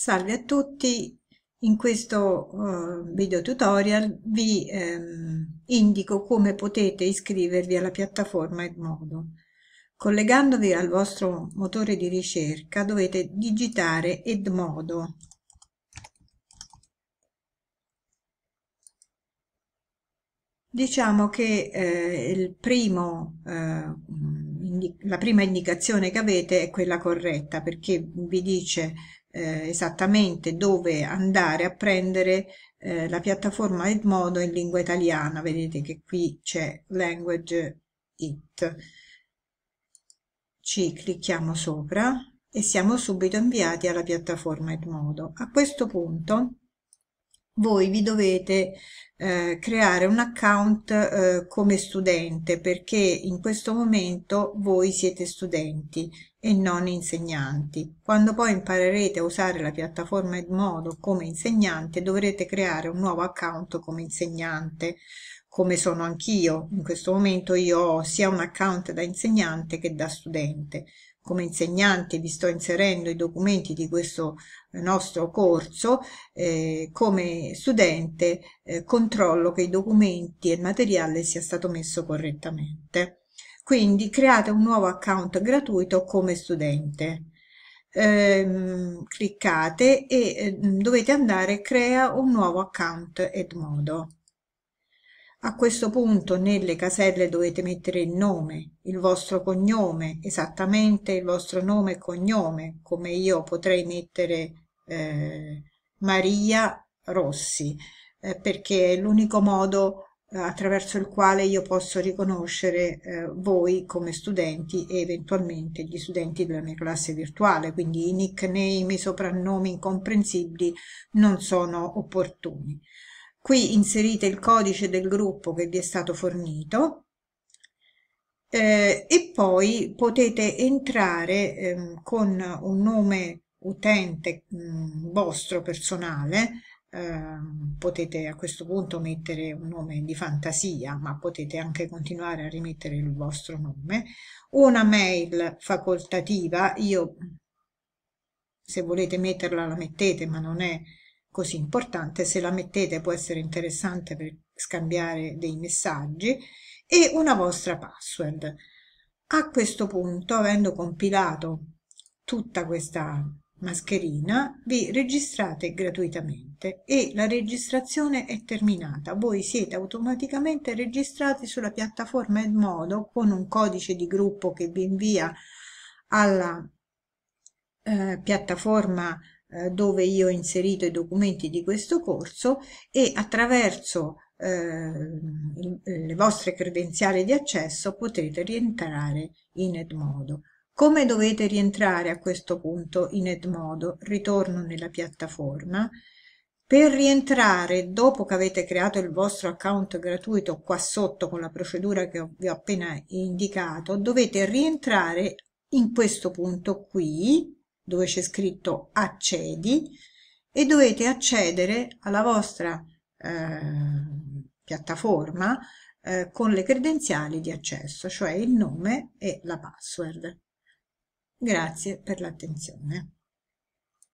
Salve a tutti, in questo uh, video tutorial vi ehm, indico come potete iscrivervi alla piattaforma Edmodo. Collegandovi al vostro motore di ricerca dovete digitare Edmodo. Diciamo che eh, primo, eh, la prima indicazione che avete è quella corretta perché vi dice eh, esattamente dove andare a prendere eh, la piattaforma Edmodo in lingua italiana. Vedete che qui c'è Language It. Ci clicchiamo sopra e siamo subito inviati alla piattaforma Edmodo. A questo punto voi vi dovete eh, creare un account eh, come studente perché in questo momento voi siete studenti e non insegnanti. Quando poi imparerete a usare la piattaforma Edmodo come insegnante dovrete creare un nuovo account come insegnante come sono anch'io. In questo momento io ho sia un account da insegnante che da studente come insegnante vi sto inserendo i documenti di questo eh, nostro corso, eh, come studente eh, controllo che i documenti e il materiale sia stato messo correttamente. Quindi create un nuovo account gratuito come studente. Ehm, cliccate e eh, dovete andare crea un nuovo account Edmodo. A questo punto nelle caselle dovete mettere il nome, il vostro cognome, esattamente il vostro nome e cognome, come io potrei mettere eh, Maria Rossi, eh, perché è l'unico modo eh, attraverso il quale io posso riconoscere eh, voi come studenti e eventualmente gli studenti della mia classe virtuale, quindi i nickname, i soprannomi incomprensibili non sono opportuni. Qui inserite il codice del gruppo che vi è stato fornito eh, e poi potete entrare eh, con un nome utente mh, mm, vostro personale Uh, potete a questo punto mettere un nome di fantasia, ma potete anche continuare a rimettere il vostro nome, una mail facoltativa, io se volete metterla la mettete, ma non è così importante, se la mettete può essere interessante per scambiare dei messaggi, e una vostra password. A questo punto, avendo compilato tutta questa mascherina, vi registrate gratuitamente e la registrazione è terminata. Voi siete automaticamente registrati sulla piattaforma Edmodo con un codice di gruppo che vi invia alla eh, piattaforma eh, dove io ho inserito i documenti di questo corso e attraverso eh, le vostre credenziali di accesso potete rientrare in Edmodo. Come dovete rientrare a questo punto in Edmodo? Ritorno nella piattaforma. Per rientrare, dopo che avete creato il vostro account gratuito qua sotto con la procedura che vi ho appena indicato, dovete rientrare in questo punto qui, dove c'è scritto accedi e dovete accedere alla vostra eh, piattaforma eh, con le credenziali di accesso, cioè il nome e la password. Grazie per l'attenzione.